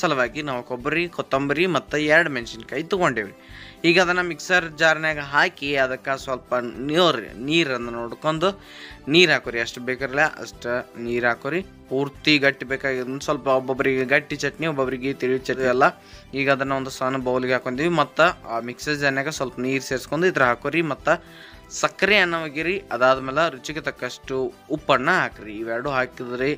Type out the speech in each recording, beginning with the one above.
ಸಲುವಾಗಿ ನಾವು ಕೊಬ್ಬರಿ ಕೊತ್ತಂಬರಿ ಮತ್ತು ಎರಡು ಮೆಣಸಿನ್ಕಾಯಿ ತೊಗೊಂಡೇವಿ ಈಗ ಅದನ್ನು ಮಿಕ್ಸರ್ ಜಾರ್ನಾಗ ಹಾಕಿ ಅದಕ್ಕೆ ಸ್ವಲ್ಪ ನೀರು ನೀರನ್ನು ನೋಡ್ಕೊಂಡು ನೀರು ಹಾಕೋರಿ ಅಷ್ಟು ಬೇಕಿರಲ್ಲ ಅಷ್ಟು ನೀರು ಹಾಕೋರಿ ಪೂರ್ತಿ ಗಟ್ಟಿ ಬೇಕಾಗಿದ್ದು ಸ್ವಲ್ಪ ಒಬ್ಬೊಬ್ಬರಿಗೆ ಗಟ್ಟಿ ಚಟ್ನಿ ಒಬ್ಬೊಬ್ಬರಿಗೆ ತಿಳಿ ಚಟ್ನಿ ಎಲ್ಲ ಈಗ ಅದನ್ನು ಒಂದು ಸಣ್ಣ ಬೌಲಿಗೆ ಹಾಕೊಂಡೀವಿ ಮತ್ತು ಆ ಮಿಕ್ಸರ್ ಜಾರ್ನಾಗ ಸ್ವಲ್ಪ ನೀರು ಸೇರಿಸ್ಕೊಂಡು ಇದ್ರ ಹಾಕೋರಿ ಮತ್ತು ಸಕ್ಕರೆ ಅನ್ನ ಒಗೀರಿ ಅದಾದಮೇಲೆ ರುಚಿಗೆ ತಕ್ಕಷ್ಟು ಉಪ್ಪನ್ನು ಹಾಕ್ರಿ ಇವೆರಡು ಹಾಕಿದ್ರಿ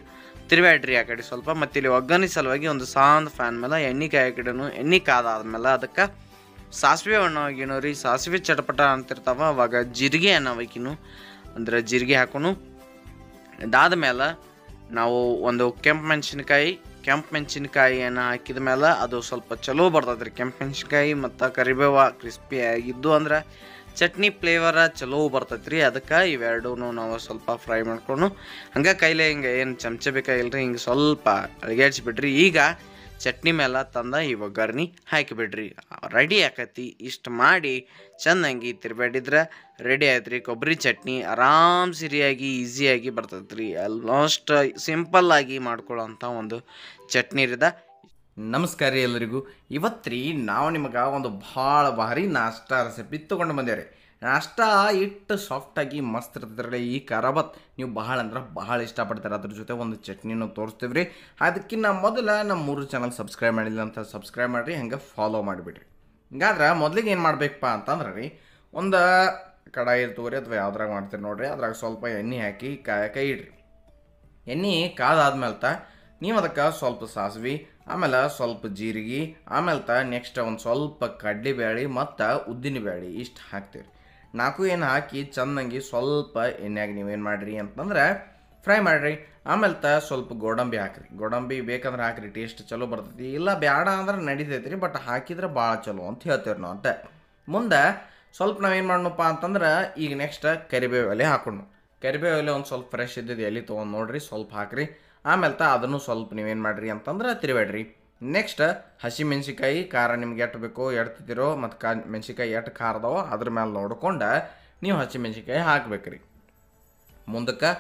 ತಿರುವ್ಯಾಡ್ರಿ ಆ ಕಡೆ ಸ್ವಲ್ಪ ಮತ್ತೆ ಇಲ್ಲಿ ಒಗ್ಗರಣೆ ಸಲುವಾಗಿ ಒಂದು ಸಾಂದ್ ಫ್ಯಾನ್ ಮೇಲೆ ಎಣ್ಣೆ ಕಾಯಿ ಕಡೆನು ಎಣ್ಣೆ ಕಾದಾದ್ಮೇಲೆ ಅದಕ್ಕೆ ಸಾಸಿವೆ ಹಣ್ಣು ರೀ ಸಾಸಿವೆ ಚಟಪಟ ಅಂತಿರ್ತಾವ ಅವಾಗ ಜೀರಿಗೆ ಅನ್ನ ಒಯ್ಕಿನು ಅಂದ್ರೆ ಜೀರಿಗೆ ಹಾಕೋನು ಅದಾದ ಮೇಲೆ ನಾವು ಒಂದು ಕೆಂಪು ಮೆಣಸಿನ್ಕಾಯಿ ಕೆಂಪು ಮೆಣಸಿನ್ಕಾಯಿಯನ್ನು ಹಾಕಿದ ಮೇಲೆ ಅದು ಸ್ವಲ್ಪ ಚಲೋ ಬರ್ತದೆ ರೀ ಕೆಂಪು ಮೆಣಸಿನ್ಕಾಯಿ ಮತ್ತು ಕರಿಬೇವ ಆಗಿದ್ದು ಅಂದ್ರೆ ಚಟ್ನಿ ಫ್ಲೇವರ ಚಲೋ ಬರ್ತೈತ್ರಿ ಅದಕ್ಕೆ ಇವೆರಡೂ ನಾವು ಸ್ವಲ್ಪ ಫ್ರೈ ಮಾಡ್ಕೊಂಡು ಹಂಗೆ ಕೈಲೇ ಹಿಂಗೆ ಏನು ಚಮಚ ಬೇಕಾಗಿಲ್ಲರಿ ಹಿಂಗೆ ಸ್ವಲ್ಪ ಬಿಡ್ರಿ ಈಗ ಚಟ್ನಿ ಮೇಲೆ ತಂದ ಈ ಒಗ್ಗರ್ಣಿ ಹಾಕಿಬಿಡ್ರಿ ರೆಡಿ ಆಕತಿ ಇಷ್ಟು ಮಾಡಿ ಚೆನ್ನಾಗಿ ತಿರ್ಬೇಡಿದ್ರೆ ರೆಡಿ ಆಯ್ತು ರೀ ಕೊಬ್ಬರಿ ಚಟ್ನಿ ಆರಾಮ್ ಸಿರಿಯಾಗಿ ಈಸಿಯಾಗಿ ಬರ್ತೈತ್ರಿ ರೀ ಆಲ್ಮೋಸ್ಟ್ ಸಿಂಪಲ್ಲಾಗಿ ಮಾಡ್ಕೊಳ್ಳೋ ಒಂದು ಚಟ್ನಿ ನಮಸ್ಕಾರ ರೀ ಎಲ್ಲರಿಗೂ ಇವತ್ತು ರೀ ನಾವು ನಿಮಗೆ ಒಂದು ಭಾಳ ಭಾರಿ ನಾಷ್ಟ ರೆಸಿಪಿ ತೊಗೊಂಡು ರೀ ನಾಷ್ಟ ಇಟ್ಟು ಸಾಫ್ಟಾಗಿ ಮಸ್ತ್ ಇರ್ತದ್ರೆ ಈ ಕರಬತ್ ನೀವು ಭಾಳ ಅಂದ್ರೆ ಭಾಳ ಇಷ್ಟಪಡ್ತಾರೆ ಅದ್ರ ಜೊತೆ ಒಂದು ಚಟ್ನಿನೂ ತೋರಿಸ್ತೀವಿ ರೀ ಅದಕ್ಕಿಂತ ಮೊದಲು ನಮ್ಮ ಮೂರು ಚಾನಲ್ ಸಬ್ಸ್ಕ್ರೈಬ್ ಮಾಡಿಲ್ಲ ಅಂತ ಸಬ್ಸ್ಕ್ರೈಬ್ ಮಾಡಿರಿ ಹಂಗೆ ಫಾಲೋ ಮಾಡಿಬಿಡ್ರಿ ಹಿಂಗಾದ್ರೆ ಮೊದಲಿಗೆ ಏನು ಮಾಡಬೇಕಪ್ಪ ಅಂತಂದ್ರೆ ರೀ ಒಂದು ಕಡಾಯಿ ರೀ ಅಥವಾ ಯಾವ್ದ್ರಾಗ ಮಾಡ್ತೀರಿ ನೋಡಿರಿ ಅದ್ರಾಗ ಸ್ವಲ್ಪ ಎಣ್ಣೆ ಹಾಕಿ ಕಾಯಕ ಇಡ್ರಿ ಎಣ್ಣೆ ಕಾದಾದ್ಮೇಲೆ ನೀವು ಅದಕ್ಕೆ ಸ್ವಲ್ಪ ಸಾಸಿವೆ ಆಮೇಲೆ ಸ್ವಲ್ಪ ಜೀರಿಗೆ ಆಮೇಲೆ ತ ನೆಕ್ಸ್ಟ್ ಒಂದು ಸ್ವಲ್ಪ ಬ್ಯಾಳಿ ಮತ್ತು ಉದ್ದಿನ ಬ್ಯಾಳಿ ಇಷ್ಟು ಹಾಕ್ತೀವಿ ನಾಲ್ಕು ಏನು ಹಾಕಿ ಚೆನ್ನಾಗಿ ಸ್ವಲ್ಪ ಎಣ್ಣೆಗೆ ನೀವೇನು ಮಾಡಿರಿ ಅಂತಂದ್ರೆ ಫ್ರೈ ಮಾಡಿರಿ ಆಮೇಲೆ ತ ಸ್ವಲ್ಪ ಗೋಡಂಬಿ ಹಾಕ್ರಿ ಗೋಡಂಬಿ ಬೇಕಂದ್ರೆ ಹಾಕ್ರಿ ಟೇಸ್ಟ್ ಚಲೋ ಬರ್ತೈತಿ ಇಲ್ಲ ಬೇಡ ಅಂದ್ರೆ ನಡಿತೈತಿ ರೀ ಬಟ್ ಹಾಕಿದ್ರೆ ಭಾಳ ಚಲೋ ಅಂತ ಹೇಳ್ತೀವಿ ನಾವು ಅಂತ ಮುಂದೆ ಸ್ವಲ್ಪ ನಾವೇನು ಮಾಡೋಣಪ್ಪ ಅಂತಂದ್ರೆ ಈಗ ನೆಕ್ಸ್ಟ್ ಕರಿಬೇವು ಎಲೆ ಹಾಕೊಂಡು ಕರಿಬೇವು ಎಲೆ ಒಂದು ಸ್ವಲ್ಪ ಫ್ರೆಶ್ ಇದ್ದಿದ್ದು ಎಲೆ ತೊಗೊಂಡು ನೋಡಿರಿ ಸ್ವಲ್ಪ ಹಾಕಿರಿ ಆಮೇಲೆ ತ ಅದನ್ನು ಸ್ವಲ್ಪ ನೀವೇನು ಮಾಡಿರಿ ಅಂತಂದ್ರೆ ತಿರುಬೇಡ್ರಿ ನೆಕ್ಸ್ಟ್ ಹಸಿ ಮೆಣಸಿಕಾಯಿ ಖಾರ ನಿಮ್ಗೆ ಎಟ್ಟು ಬೇಕೋ ಎಡ್ತಿದ್ದೀರೋ ಮತ್ತು ಕಾ ಮೆಣಸಿಕಾಯಿ ಎಟ್ಟು ಖಾರದವೋ ಅದ್ರ ಮೇಲೆ ನೋಡ್ಕೊಂಡು ನೀವು ಹಸಿ ಮೆಣಸಿಕಾಯಿ ಹಾಕ್ಬೇಕ್ರಿ ಮುಂದಕ್ಕೆ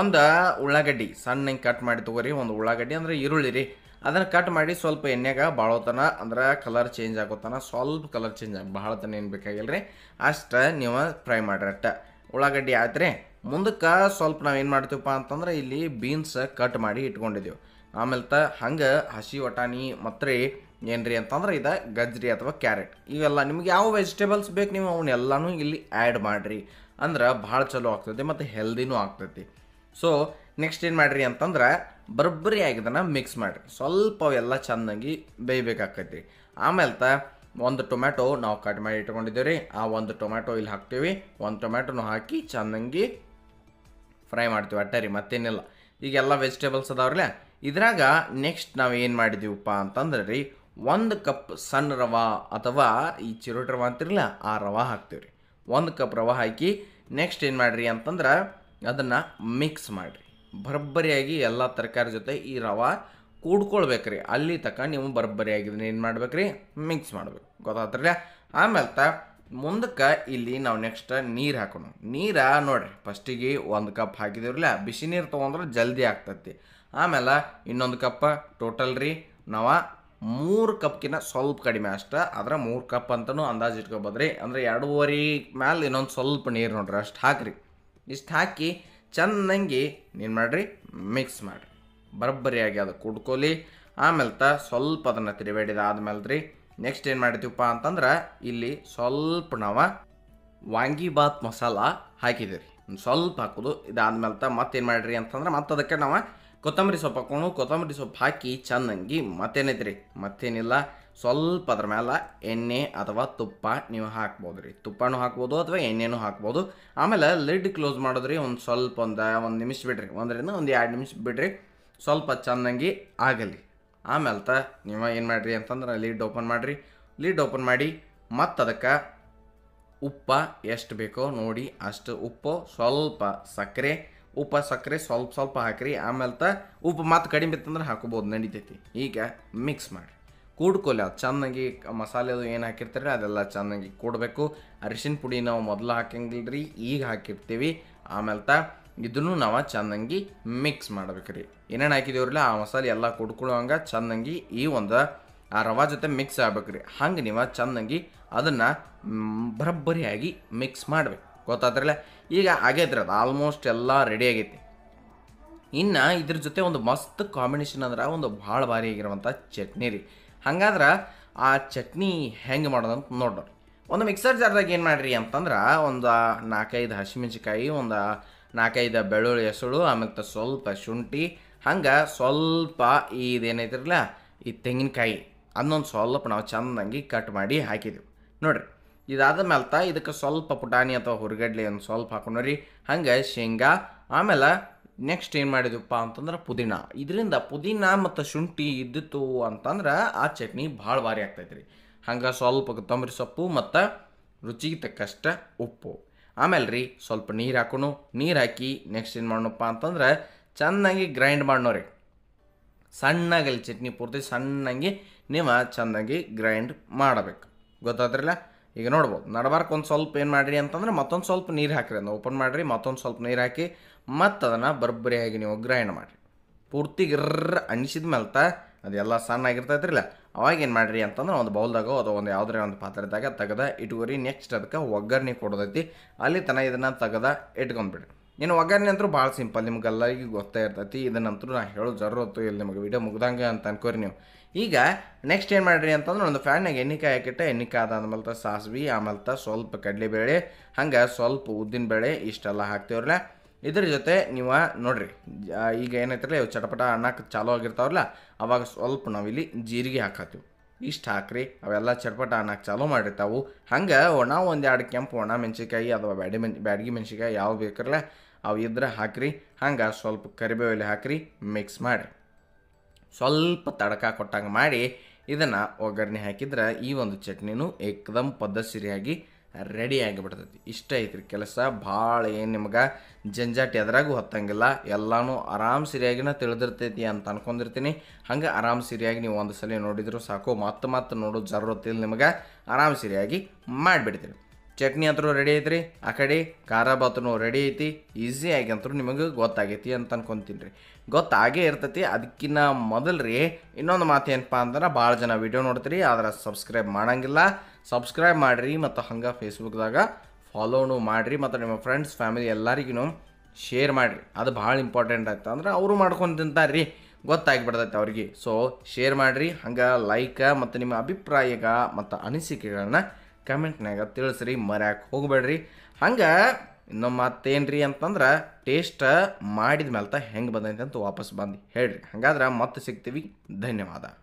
ಒಂದು ಉಳ್ಳಾಗಡ್ಡಿ ಸಣ್ಣ ಹಿಂಗೆ ಕಟ್ ಮಾಡಿ ತೊಗೋರಿ ಒಂದು ಉಳ್ಳಾಗಡ್ಡಿ ಅಂದರೆ ಈರುಳ್ಳಿ ರೀ ಅದನ್ನು ಕಟ್ ಮಾಡಿ ಸ್ವಲ್ಪ ಎಣ್ಣೆಗೆ ಬಾಳೋತನ ಅಂದ್ರೆ ಕಲರ್ ಚೇಂಜ್ ಆಗೋತನ ಸ್ವಲ್ಪ ಕಲರ್ ಚೇಂಜ್ ಆಗಿ ಭಾಳತನ ಏನು ಬೇಕಾಗಿಲ್ಲ ರೀ ಅಷ್ಟು ನೀವು ಫ್ರೈ ಮಾಡಿರಿ ಅಟ್ಟ ಉಳ್ಳಾಗಡ್ಡಿ ಆಯ್ತು ರೀ ಮುಂದಕ್ಕೆ ಸ್ವಲ್ಪ ನಾವೇನು ಮಾಡ್ತೀವಪ್ಪ ಅಂತಂದ್ರೆ ಇಲ್ಲಿ ಬೀನ್ಸ್ ಕಟ್ ಮಾಡಿ ಇಟ್ಕೊಂಡಿದ್ದೀವಿ ಆಮೇಲೆ ತ ಹಂಗೆ ಹಸಿ ವಟಾಣಿ ಮತ್ತು ಏನ್ರಿ ಅಂತಂದ್ರೆ ಇದು ಗಜ್ರಿ ಅಥವಾ ಕ್ಯಾರೆಟ್ ಇವೆಲ್ಲ ನಿಮ್ಗೆ ಯಾವ ವೆಜಿಟೇಬಲ್ಸ್ ಬೇಕು ನೀವು ಅವನ್ನೆಲ್ಲನೂ ಇಲ್ಲಿ ಆ್ಯಡ್ ಮಾಡಿರಿ ಅಂದ್ರೆ ಭಾಳ ಚಲೋ ಆಗ್ತೈತಿ ಮತ್ತು ಹೆಲ್ದಿನೂ ಆಗ್ತೈತಿ ಸೊ ನೆಕ್ಸ್ಟ್ ಏನು ಮಾಡಿರಿ ಅಂತಂದ್ರೆ ಬರಬ್ಬರಿ ಆಗಿದನ್ನು ಮಿಕ್ಸ್ ಮಾಡಿರಿ ಸ್ವಲ್ಪ ಅವೆಲ್ಲ ಚೆನ್ನಾಗಿ ಬೇಯಬೇಕಾಗ್ತೈತಿ ಆಮೇಲೆ ತ ಒಂದು ಟೊಮ್ಯಾಟೊ ನಾವು ಕಟ್ ಮಾಡಿ ಇಟ್ಕೊಂಡಿದ್ದೀವಿ ರೀ ಆ ಒಂದು ಟೊಮ್ಯಾಟೊ ಇಲ್ಲಿ ಹಾಕ್ತೀವಿ ಒಂದು ಟೊಮ್ಯಾಟೊನು ಹಾಕಿ ಚೆನ್ನಾಗಿ ಫ್ರೈ ಮಾಡ್ತೀವಿ ಅಟ್ಟರಿ ಮತ್ತೇನಿಲ್ಲ ಎಲ್ಲ ವೆಜಿಟೇಬಲ್ಸ್ ಅದಾವ್ರಲ್ಲ ಇದ್ರಾಗ ನೆಕ್ಸ್ಟ್ ನಾವು ಏನು ಮಾಡಿದ್ದೀವಪ್ಪ ಅಂತಂದ್ರೆ ರೀ ಒಂದು ಕಪ್ ಸಣ್ಣ ರವೆ ಅಥವಾ ಈ ಚಿರೋಟ್ ರವೆ ಅಂತಿರಲ್ಲ ಆ ರವೆ ಹಾಕ್ತೀವಿ ರೀ ಒಂದು ಕಪ್ ರವೆ ಹಾಕಿ ನೆಕ್ಸ್ಟ್ ಏನು ಮಾಡಿರಿ ಅಂತಂದ್ರೆ ಅದನ್ನು ಮಿಕ್ಸ್ ಮಾಡಿರಿ ಬರಬ್ಬರಿಯಾಗಿ ಎಲ್ಲ ತರಕಾರಿ ಜೊತೆ ಈ ರವೆ ಕೂಡ್ಕೊಳ್ಬೇಕ್ರಿ ಅಲ್ಲಿ ತಕ್ಕ ನೀವು ಬರಬ್ಬರಿಯಾಗಿದ್ದನ್ನ ಏನು ರೀ ಮಿಕ್ಸ್ ಮಾಡ್ಬೇಕು ಗೊತ್ತಾಗ್ತಿರಲ್ಲ ಆಮೇಲೆ ತ ಮುಂದಕ್ಕೆ ಇಲ್ಲಿ ನಾವು ನೆಕ್ಸ್ಟ್ ನೀರು ಹಾಕೋಣ ನೀರು ನೋಡಿರಿ ಫಸ್ಟಿಗೆ ಒಂದು ಕಪ್ ಹಾಕಿದಿವ್ರಲ್ಲ ಬಿಸಿ ನೀರು ತೊಗೊಂಡ್ರೆ ಜಲ್ದಿ ಆಗ್ತತಿ ಆಮೇಲೆ ಇನ್ನೊಂದು ಕಪ್ಪ ಟೋಟಲ್ ರೀ ನಾವು ಮೂರು ಕಪ್ಕಿನ ಸ್ವಲ್ಪ ಕಡಿಮೆ ಅಷ್ಟ ಆದ್ರೆ ಮೂರು ಕಪ್ ಅಂತಲೂ ಅಂದಾಜು ಇಟ್ಕೊಬೋದ್ರಿ ಅಂದರೆ ಎರಡೂವರೆ ಮ್ಯಾಲೆ ಇನ್ನೊಂದು ಸ್ವಲ್ಪ ನೀರು ನೋಡ್ರಿ ಅಷ್ಟು ಹಾಕಿರಿ ಇಷ್ಟು ಹಾಕಿ ಚೆನ್ನಾಗಿ ನೀನು ಮಾಡಿರಿ ಮಿಕ್ಸ್ ಮಾಡಿರಿ ಬರಬ್ಬರಿಯಾಗಿ ಅದು ಕುಡ್ಕೊಲಿ ಆಮೇಲೆ ತ ಸ್ವಲ್ಪ ಅದನ್ನು ತಿರುಬೇಡಿದ ಆದ್ಮೇಲೆ ರೀ ನೆಕ್ಸ್ಟ್ ಏನು ಮಾಡ್ತೀವಪ್ಪ ಅಂತಂದ್ರೆ ಇಲ್ಲಿ ಸ್ವಲ್ಪ ನಾವು ವಾಂಗಿಬಾತ್ ಮಸಾಲ ಹಾಕಿದ್ದೀವಿ ಒಂದು ಸ್ವಲ್ಪ ಹಾಕೋದು ಇದಾದ್ಮೇಲೆ ತ ಮತ್ತೇನು ಮಾಡಿರಿ ಅಂತಂದ್ರೆ ಮತ್ತೆ ಅದಕ್ಕೆ ನಾವು ಕೊತ್ತಂಬರಿ ಸೊಪ್ಪು ಹಾಕೊಂಡು ಕೊತ್ತಂಬರಿ ಸೊಪ್ಪು ಹಾಕಿ ಚೆಂದಂಗಿ ಮತ್ತೇನೈತ್ರಿ ಮತ್ತೇನಿಲ್ಲ ಸ್ವಲ್ಪ ಅದ್ರ ಮೇಲೆ ಎಣ್ಣೆ ಅಥವಾ ತುಪ್ಪ ನೀವು ಹಾಕ್ಬೋದು ರೀ ತುಪ್ಪನೂ ಹಾಕ್ಬೋದು ಅಥವಾ ಎಣ್ಣೆನೂ ಹಾಕ್ಬೋದು ಆಮೇಲೆ ಲಿಡ್ ಕ್ಲೋಸ್ ಮಾಡಿದ್ರಿ ಒಂದು ಸ್ವಲ್ಪ ಒಂದು ಒಂದು ನಿಮಿಷ ಬಿಡ್ರಿ ಒಂದರಿಂದ ಒಂದು ಎರಡು ನಿಮಿಷ ಬಿಡ್ರಿ ಸ್ವಲ್ಪ ಚೆನ್ನಂಗಿ ಆಗಲಿ ಆಮೇಲೆ ನೀವು ಏನು ಮಾಡಿರಿ ಅಂತಂದ್ರೆ ಲೀಡ್ ಓಪನ್ ಮಾಡಿರಿ ಲೀಡ್ ಓಪನ್ ಮಾಡಿ ಮತ್ತು ಅದಕ್ಕೆ ಉಪ್ಪ ಎಷ್ಟು ಬೇಕೋ ನೋಡಿ ಅಷ್ಟು ಉಪ್ಪು ಸ್ವಲ್ಪ ಸಕ್ಕರೆ ಉಪ್ಪ ಸಕ್ಕರೆ ಸ್ವಲ್ಪ ಸ್ವಲ್ಪ ಹಾಕಿರಿ ಆಮೇಲೆ ತ ಉಪ್ಪು ಮತ್ತು ಕಡಿಮೆ ಇತ್ತಂದ್ರೆ ಹಾಕೋಬೋದು ನಡಿತೈತಿ ಈಗ ಮಿಕ್ಸ್ ಮಾಡಿ ಕೂಡ್ಕೊಲ್ಲ ಅದು ಚೆನ್ನಾಗಿ ಮಸಾಲೆ ಅದು ಏನು ಹಾಕಿರ್ತಾರೆ ಅದೆಲ್ಲ ಚೆನ್ನಾಗಿ ಕೂಡಬೇಕು ಅರಿಶಿನ ಪುಡಿ ನಾವು ಮೊದಲು ಹಾಕಂಗಿಲ್ಲ ರೀ ಈಗ ಹಾಕಿರ್ತೀವಿ ಆಮೇಲೆ ತ ಇದನ್ನು ನಾವು ಚೆನ್ನಾಗಿ ಮಿಕ್ಸ್ ರೀ ಏನೇನು ಹಾಕಿದೇವ್ರಲ್ಲ ಆ ಮಸಾಲೆ ಎಲ್ಲ ಕುಡ್ಕೊಳ್ಳೋಂಗ ಚೆಂದಂಗಿ ಈ ಒಂದು ಆ ರವಾ ಜೊತೆ ಮಿಕ್ಸ್ ರೀ ಹಂಗೆ ನೀವು ಚೆಂದಂಗಿ ಅದನ್ನು ಬರಬ್ಬರಿಯಾಗಿ ಮಿಕ್ಸ್ ಮಾಡ್ಬೇಕು ಗೊತ್ತಾದ್ರಲ್ಲ ಈಗ ಆಗೈತ್ರಿ ಅದು ಆಲ್ಮೋಸ್ಟ್ ಎಲ್ಲ ರೆಡಿ ಆಗೈತಿ ಇನ್ನು ಇದ್ರ ಜೊತೆ ಒಂದು ಮಸ್ತ್ ಕಾಂಬಿನೇಷನ್ ಅಂದ್ರೆ ಒಂದು ಭಾಳ ಭಾರಿ ಆಗಿರುವಂಥ ಚಟ್ನಿ ರೀ ಹಾಗಾದ್ರೆ ಆ ಚಟ್ನಿ ಹೆಂಗೆ ಮಾಡೋದಂತ ನೋಡೋಣ ಒಂದು ಮಿಕ್ಸರ್ ಜಾರ್ದಾಗ ಏನು ಮಾಡಿರಿ ಅಂತಂದ್ರೆ ಒಂದು ನಾಲ್ಕೈದು ಹಸಿಮೆಣ್ಸಿಕಾಯಿ ಒಂದು ನಾಲ್ಕೈದು ಬೆಳ್ಳುಳ್ಳಿ ಹೆಸಳು ಆಮೇಲೆ ಸ್ವಲ್ಪ ಶುಂಠಿ ಹಂಗೆ ಸ್ವಲ್ಪ ಇದೇನೈತಿರಲ್ಲ ಈ ತೆಂಗಿನಕಾಯಿ ಅದನ್ನೊಂದು ಸ್ವಲ್ಪ ನಾವು ಚೆಂದಂಗೆ ಕಟ್ ಮಾಡಿ ಹಾಕಿದ್ದೀವಿ ನೋಡಿರಿ ಇದಾದ ಮೇಲೆ ಇದಕ್ಕೆ ಸ್ವಲ್ಪ ಪುಟಾಣಿ ಅಥವಾ ಹುರ್ಗಡ್ಲೆ ಒಂದು ಸ್ವಲ್ಪ ಹಾಕೊಂಡ್ರಿ ಹಂಗೆ ಶೇಂಗಾ ಆಮೇಲೆ ನೆಕ್ಸ್ಟ್ ಏನು ಮಾಡಿದ್ವಿಪ್ಪ ಅಂತಂದ್ರೆ ಪುದೀನ ಇದರಿಂದ ಪುದೀನ ಮತ್ತು ಶುಂಠಿ ಇದ್ದಿತ್ತು ಅಂತಂದ್ರೆ ಆ ಚಟ್ನಿ ಭಾಳ ಭಾರಿ ಆಗ್ತೈತೆ ರೀ ಹಂಗೆ ಸ್ವಲ್ಪ ಕೊತ್ತಂಬರಿ ಸೊಪ್ಪು ಮತ್ತು ರುಚಿಗೆ ತಕ್ಕಷ್ಟ ಉಪ್ಪು ಆಮೇಲೆ ರೀ ಸ್ವಲ್ಪ ನೀರು ಹಾಕೋಣ ನೀರು ಹಾಕಿ ನೆಕ್ಸ್ಟ್ ಏನು ಮಾಡೋಣಪ್ಪ ಅಂತಂದ್ರೆ ಚೆನ್ನಾಗಿ ಗ್ರೈಂಡ್ ಮಾಡೋರಿ ಸಣ್ಣಗೆ ಚಟ್ನಿ ಪೂರ್ತಿ ಸಣ್ಣಂಗೆ ನೀವು ಚೆನ್ನಾಗಿ ಗ್ರೈಂಡ್ ಮಾಡಬೇಕು ಗೊತ್ತಾದ್ರಲ್ಲ ಈಗ ನೋಡ್ಬೋದು ನಡಬಾರ್ಕ ಒಂದು ಸ್ವಲ್ಪ ಏನು ಮಾಡಿರಿ ಅಂತಂದ್ರೆ ಮತ್ತೊಂದು ಸ್ವಲ್ಪ ನೀರು ಹಾಕಿರಿ ಅದನ್ನು ಓಪನ್ ಮಾಡಿರಿ ಮತ್ತೊಂದು ಸ್ವಲ್ಪ ನೀರು ಹಾಕಿ ಮತ್ತು ಅದನ್ನು ಬರ್ಬರಿಯಾಗಿ ನೀವು ಗ್ರೈಂಡ್ ಮಾಡಿರಿ ಪೂರ್ತಿ ಗರ್ರ ಅನಿಸಿದ ಮೇಲೆ ಅದೆಲ್ಲ ಸಣ್ಣ ಆಗಿರ್ತೈತ್ರಿಲ್ಲ ಅವಾಗ ಏನು ಮಾಡಿರಿ ಅಂತಂದ್ರೆ ಒಂದು ಬೌಲ್ದಾಗ ಅಥವಾ ಒಂದು ಯಾವುದೇ ಒಂದು ಪಾತ್ರೆದಾಗ ತೆಗೆದ ಇಟ್ಕೊರಿ ನೆಕ್ಸ್ಟ್ ಅದಕ್ಕೆ ಒಗ್ಗರಣೆ ಕೊಡೋದೈತಿ ಅಲ್ಲಿ ತನಕ ಇದನ್ನು ತೆಗೆದ ಇಟ್ಕೊಂಡ್ಬಿಡ್ರಿ ಇನ್ನು ಒಗ್ಗರಣೆ ಅಂತೂ ಭಾಳ ಸಿಂಪಲ್ ನಿಮ್ಗೆಲ್ಲರಿಗೂ ಗೊತ್ತೇ ಇರ್ತೈತಿ ಇದನ್ನಂತೂ ನಾನು ಹೇಳೋ ಜರೂರತ್ತು ಇಲ್ಲಿ ನಿಮಗೆ ವಿಡಿಯೋ ಮುಗ್ದಂಗೆ ಅಂತ ಅನ್ಕೋರಿ ನೀವು ಈಗ ನೆಕ್ಸ್ಟ್ ಏನು ಮಾಡಿರಿ ಅಂತಂದ್ರೆ ಒಂದು ಫ್ಯಾನ್ನಾಗ ಎಣ್ಣಿಕಾಯಿ ಹಾಕಿಟ್ಟೆ ಎಣ್ಣಿಕಾಯಿ ಆದ್ಮೇಲೆ ಸಾಸ್ವಿ ಆಮೇಲೆ ಸ್ವಲ್ಪ ಬೇಳೆ ಹಂಗೆ ಸ್ವಲ್ಪ ಉದ್ದಿನ ಬೇಳೆ ಇಷ್ಟೆಲ್ಲ ಹಾಕ್ತೀವ್ರಲ್ಲ ಇದ್ರ ಜೊತೆ ನೀವು ನೋಡಿರಿ ಈಗ ಏನೈತ್ರಲ್ಲ ಇವು ಚಟಪಟ ಅನ್ನಕ್ಕೆ ಚಾಲೂ ಆಗಿರ್ತಾವಲ್ಲ ಅವಾಗ ಸ್ವಲ್ಪ ನಾವಿಲ್ಲಿ ಜೀರಿಗೆ ಹಾಕತ್ತೀವಿ ಇಷ್ಟು ಹಾಕ್ರಿ ಅವೆಲ್ಲ ಚಟಪಟ ಅನ್ನಕ್ಕೆ ಚಾಲೂ ಮಾಡಿರ್ತಾವೆ ಹಂಗೆ ಒಣ ಒಂದು ಎರಡು ಕೆಂಪು ಒಣ ಮೆಣಸಿಕಾಯಿ ಅಥವಾ ಬ್ಯಾಡಿ ಮೆಣ್ ಬ್ಯಾಡಗಿ ಮೆಣಸಿಕಾಯಿ ಯಾವ ಬೇಕಿರಲ್ಲ ಅವು ಇದ್ರೆ ಹಾಕಿರಿ ಹಂಗೆ ಸ್ವಲ್ಪ ಕರಿಬೇವಿಲಿ ಹಾಕಿರಿ ಮಿಕ್ಸ್ ಮಾಡಿರಿ ಸ್ವಲ್ಪ ತಡಕ ಕೊಟ್ಟಂಗೆ ಮಾಡಿ ಇದನ್ನು ಒಗ್ಗರಣೆ ಹಾಕಿದ್ರೆ ಈ ಒಂದು ಚಟ್ನಿನೂ ಏಕದಮ್ ಸಿರಿಯಾಗಿ ರೆಡಿ ಆಗಿಬಿಡ್ತೈತಿ ಇಷ್ಟ ಐತ್ರಿ ಕೆಲಸ ಭಾಳ ಏನು ನಿಮ್ಗೆ ಜಂಜಾಟಿ ಎದ್ರಾಗೂ ಹೊತ್ತಂಗಿಲ್ಲ ಎಲ್ಲನೂ ಆರಾಮ್ ಸರಿಯಾಗಿನ ತಿಳಿದಿರ್ತೈತಿ ಅಂತ ಅನ್ಕೊಂಡಿರ್ತೀನಿ ಹಂಗೆ ಆರಾಮ್ ಸರಿಯಾಗಿ ನೀವು ಒಂದು ಸಲ ನೋಡಿದ್ರು ಸಾಕು ಮತ್ತೆ ಮತ್ತೆ ನೋಡೋ ಜರೂರತ್ತಿಲ್ಲ ನಿಮಗೆ ಆರಾಮ್ ಸರಿಯಾಗಿ ಮಾಡಿಬಿಡ್ತೀರಿ ಚಟ್ನಿ ಅಂತೂ ರೆಡಿ ಐತ್ರಿ ಆ ಕಡೆ ಖಾರ ರೆಡಿ ಐತಿ ಈಸಿ ಆಗಿ ಅಂತೂ ನಿಮಗೆ ಗೊತ್ತಾಗೈತಿ ಅಂತ ಅನ್ಕೊತೀನಿ ರೀ ಗೊತ್ತಾಗೇ ಇರ್ತೈತಿ ಅದಕ್ಕಿಂತ ಮೊದಲು ರೀ ಇನ್ನೊಂದು ಮಾತು ಏನಪ್ಪ ಅಂದ್ರೆ ಭಾಳ ಜನ ವೀಡಿಯೋ ನೋಡ್ತೀರಿ ಆದ್ರೆ ಸಬ್ಸ್ಕ್ರೈಬ್ ಮಾಡೋಂಗಿಲ್ಲ ಸಬ್ಸ್ಕ್ರೈಬ್ ಮಾಡಿರಿ ಮತ್ತು ಹಂಗೆ ಫೇಸ್ಬುಕ್ದಾಗ ಫಾಲೋನು ಮಾಡಿರಿ ಮತ್ತು ನಿಮ್ಮ ಫ್ರೆಂಡ್ಸ್ ಫ್ಯಾಮಿಲಿ ಎಲ್ಲರಿಗೂ ಶೇರ್ ಮಾಡಿರಿ ಅದು ಭಾಳ ಇಂಪಾರ್ಟೆಂಟ್ ಆಯ್ತು ಅಂದ್ರೆ ಅವರು ಮಾಡ್ಕೊಂಡು ತಿಂತಾರೆ ರೀ ಗೊತ್ತಾಗ್ಬಿಡ್ತೈತೆ ಅವ್ರಿಗೆ ಸೊ ಶೇರ್ ಮಾಡಿರಿ ಹಂಗೆ ಲೈಕ್ ಮತ್ತು ನಿಮ್ಮ ಅಭಿಪ್ರಾಯಗ ಮತ್ತು ಅನಿಸಿಕೆಗಳನ್ನ ಕಮೆಂಟ್ನಾಗ ತಿಳಿಸ್ರಿ ಮರ್ಯಾಕೆ ಹೋಗಬೇಡ್ರಿ ಹಂಗೆ ಇನ್ನೊಮ್ಮೆ ಮತ್ತೇನು ರೀ ಅಂತಂದ್ರೆ ಟೇಸ್ಟ್ ಮಾಡಿದ ಮೇಲೆ ತ ಹೆಂಗೆ ಬಂದೈತೆ ಅಂತ ವಾಪಸ್ ಬಂದು ಹೇಳ್ರಿ ಹಾಗಾದ್ರೆ ಮತ್ತೆ ಸಿಗ್ತೀವಿ ಧನ್ಯವಾದ